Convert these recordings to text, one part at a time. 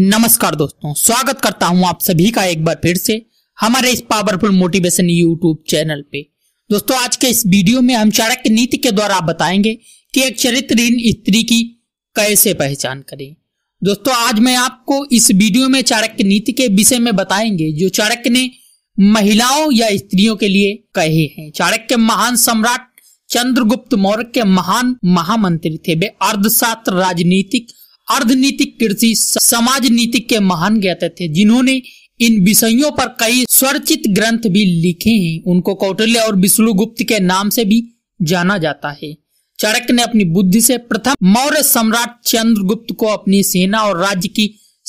नमस्कार दोस्तों स्वागत करता हूं आप सभी का एक बार फिर से हमारे इस पावरफुल मोटिवेशन यूट्यूब चैनल पे दोस्तों आज के इस वीडियो में हम चाणक्य नीति के द्वारा बताएंगे कि एक चरित्रहीन स्त्री की कैसे पहचान करें दोस्तों आज मैं आपको इस वीडियो में चाणक्य नीति के विषय में बताएंगे जो चाणक्य ने महिलाओं या स्त्रियों के लिए कहे हैं चाणक्य महान सम्राट चंद्रगुप्त मौर्य के महान महामंत्री थे वे अर्धशास्त्र राजनीतिक अर्धनीतिक कृषि समाज नीति के महान ज्ञाते थे जिन्होंने इन विषयों पर कई स्वरचित ग्रंथ भी लिखे हैं उनको कौटल्य और विष्णुगुप्त के नाम से भी जाना जाता है चाणक्य ने अपनी बुद्धि से प्रथम मौर्य सम्राट चंद्रगुप्त को अपनी सेना और राज्य की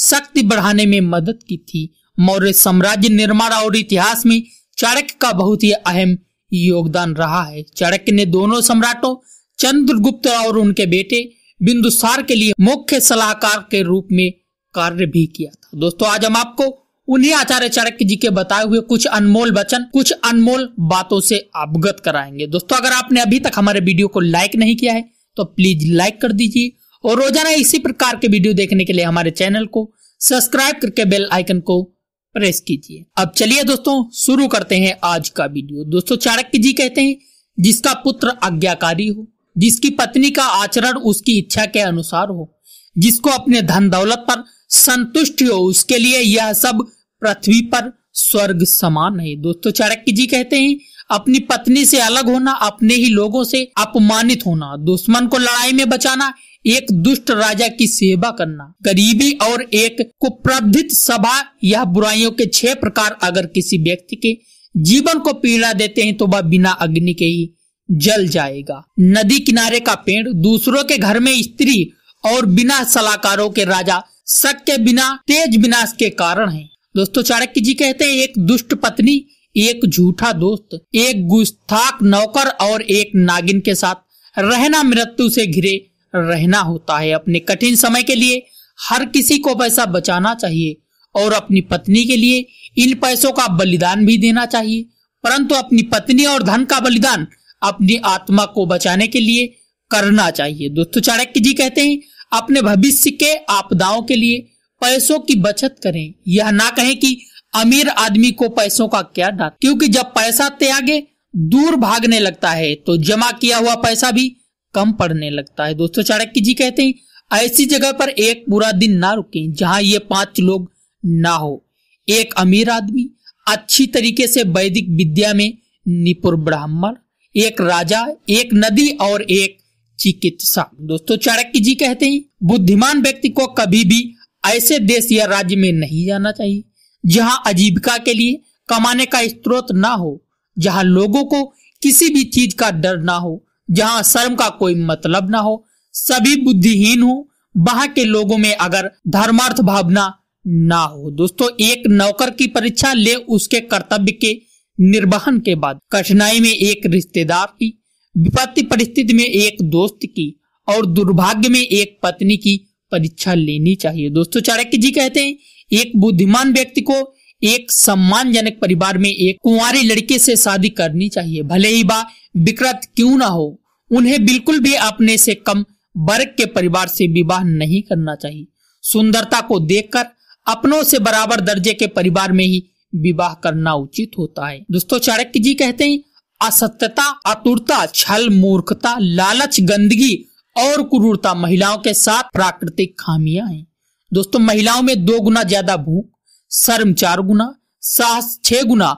शक्ति बढ़ाने में मदद की थी मौर्य साम्राज्य निर्माण और इतिहास में चाणक्य का बहुत ही अहम योगदान रहा है चाणक्य ने दोनों सम्राटों चंद्रगुप्त और उनके बेटे बिंदुसार के लिए मुख्य सलाहकार के रूप में कार्य भी किया था दोस्तों आज हम आपको उन्हीं आचार्य चाणक्य जी के बताए हुए कुछ अनमोल वचन कुछ अनमोल बातों से अवगत कराएंगे दोस्तों अगर आपने अभी तक हमारे वीडियो को लाइक नहीं किया है तो प्लीज लाइक कर दीजिए और रोजाना इसी प्रकार के वीडियो देखने के लिए हमारे चैनल को सब्सक्राइब करके बेल आइकन को प्रेस कीजिए अब चलिए दोस्तों शुरू करते हैं आज का वीडियो दोस्तों चाणक्य जी कहते हैं जिसका पुत्र आज्ञाकारी हो जिसकी पत्नी का आचरण उसकी इच्छा के अनुसार हो जिसको अपने धन दौलत पर संतुष्ट हो उसके लिए यह सब पृथ्वी पर स्वर्ग समान है दोस्तों चाणक्य जी कहते हैं अपनी पत्नी से अलग होना अपने ही लोगों से अपमानित होना दुश्मन को लड़ाई में बचाना एक दुष्ट राजा की सेवा करना गरीबी और एक कुप्रद्धित सभा यह बुराइयों के छह प्रकार अगर किसी व्यक्ति के जीवन को पीड़ा देते हैं तो वह बिना अग्नि के ही जल जाएगा नदी किनारे का पेड़ दूसरों के घर में स्त्री और बिना सलाहकारों के राजा शक के बिना तेज विनाश के कारण है दोस्तों चाणक्य जी कहते हैं एक दुष्ट पत्नी एक झूठा दोस्त एक गुस्ताक नौकर और एक नागिन के साथ रहना मृत्यु से घिरे रहना होता है अपने कठिन समय के लिए हर किसी को पैसा बचाना चाहिए और अपनी पत्नी के लिए इन पैसों का बलिदान भी देना चाहिए परंतु अपनी पत्नी और धन का बलिदान अपनी आत्मा को बचाने के लिए करना चाहिए दोस्तों चाणक्य जी कहते हैं अपने भविष्य के आपदाओं के लिए पैसों की बचत करें यह ना कहें कि अमीर आदमी को पैसों का क्या डांट क्योंकि जब पैसा त्यागे दूर भागने लगता है तो जमा किया हुआ पैसा भी कम पड़ने लगता है दोस्तों चाणक्य जी कहते हैं ऐसी जगह पर एक पूरा दिन ना रुके जहां ये पांच लोग ना हो एक अमीर आदमी अच्छी तरीके से वैदिक विद्या में निपुण ब्राह्मण एक राजा एक नदी और एक चिकित्सा दोस्तों चाणक्य जी कहते हैं बुद्धिमान व्यक्ति को कभी भी ऐसे देश या राज्य में नहीं जाना चाहिए जहां आजीविका के लिए कमाने का स्त्रोत ना हो जहां लोगों को किसी भी चीज का डर ना हो जहां शर्म का कोई मतलब ना हो सभी बुद्धिहीन हो वहां के लोगों में अगर धर्मार्थ भावना ना हो दोस्तों एक नौकर की परीक्षा ले उसके कर्तव्य के निर्वहन के बाद कठिनाई में एक रिश्तेदार की विपत्ति परिस्थिति में एक दोस्त की और दुर्भाग्य में एक पत्नी की परीक्षा लेनी चाहिए दोस्तों चाणक्य जी कहते हैं एक बुद्धिमान व्यक्ति को एक सम्मानजनक परिवार में एक कुंवारी लड़के से शादी करनी चाहिए भले ही बा विकृत क्यों ना हो उन्हें बिल्कुल भी अपने से कम वर्ग के परिवार से विवाह नहीं करना चाहिए सुंदरता को देखकर अपनों से बराबर दर्जे के परिवार में ही विवाह करना उचित होता है दोस्तों चाणक्य जी कहते हैं असत्यता आतुरता छल मूर्खता लालच गंदगी और क्रूरता महिलाओं के साथ प्राकृतिक खामियां हैं दोस्तों महिलाओं में दो गुना ज्यादा भूख शर्म चार गुना साहस छह गुना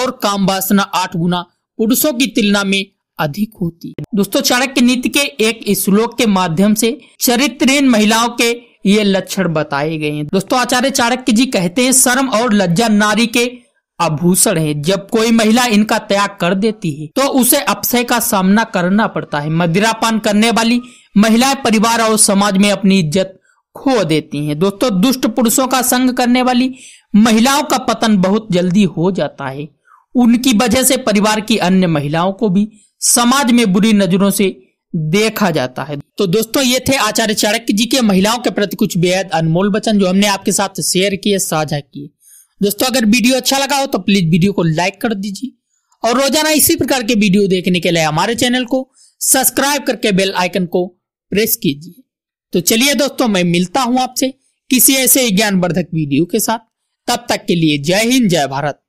और काम वासना आठ गुना पुरुषों की तुलना में अधिक होती है दोस्तों चाणक्य नीति के एक श्लोक के माध्यम से चरित्रहीन महिलाओं के ये लक्षण बताए गए हैं दोस्तों आचार्य चाणक्य जी कहते हैं शर्म और लज्जा नारी के आभूषण है जब कोई महिला इनका त्याग कर देती है तो उसे अपशय का सामना करना पड़ता है मदिरापान करने वाली महिलाएं परिवार और समाज में अपनी इज्जत खो देती हैं दोस्तों दुष्ट पुरुषों का संग करने वाली महिलाओं का पतन बहुत जल्दी हो जाता है उनकी वजह से परिवार की अन्य महिलाओं को भी समाज में बुरी नजरों से देखा जाता है तो दोस्तों ये थे आचार्य चाणक्य जी के महिलाओं के प्रति कुछ बेहद अनमोल वचन जो हमने आपके साथ शेयर किए साझा किए दोस्तों अगर वीडियो अच्छा लगा हो तो प्लीज वीडियो को लाइक कर दीजिए और रोजाना इसी प्रकार के वीडियो देखने के लिए हमारे चैनल को सब्सक्राइब करके बेल आइकन को प्रेस कीजिए तो चलिए दोस्तों मैं मिलता हूं आपसे किसी ऐसे ज्ञानवर्धक वीडियो के साथ तब तक के लिए जय हिंद जय भारत